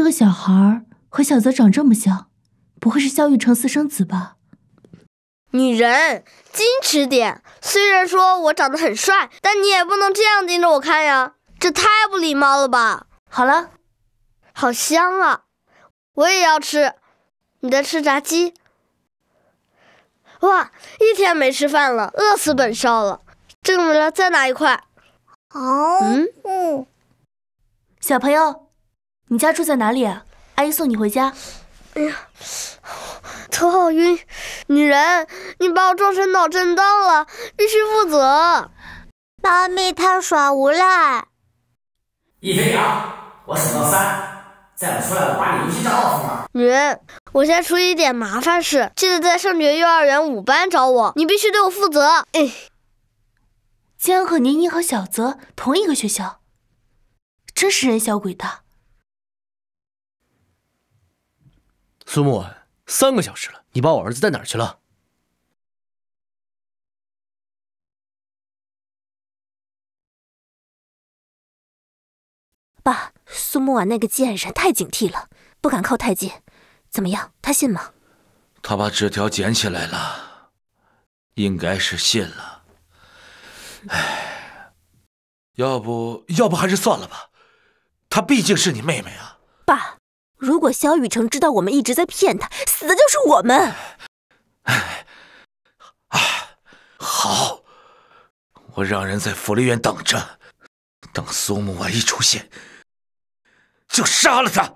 这个小孩和小泽长这么像，不会是萧玉成私生子吧？女人，矜持点。虽然说我长得很帅，但你也不能这样盯着我看呀，这太不礼貌了吧。好了，好香啊，我也要吃。你在吃炸鸡？哇，一天没吃饭了，饿死本少了。这么热，再拿一块。哦，嗯。小朋友。你家住在哪里？阿姨送你回家。哎呀，头好晕！女人，你把我撞成脑震荡了，必须负责。妈咪，她耍无赖。一分钟，我数到三，再不出来我把你就叫老了。女人，我先处理点麻烦事，记得在圣爵幼儿园五班找我，你必须对我负责。竟然和宁一和小泽同一个学校，真是人小鬼大。苏慕婉，三个小时了，你把我儿子带哪儿去了？爸，苏慕婉那个贱人太警惕了，不敢靠太近。怎么样，他信吗？他把纸条捡起来了，应该是信了。哎，要不要不还是算了吧？她毕竟是你妹妹啊，爸。如果萧雨城知道我们一直在骗他，死的就是我们。哎，哎，好，我让人在福利院等着，等苏慕婉一出现，就杀了他。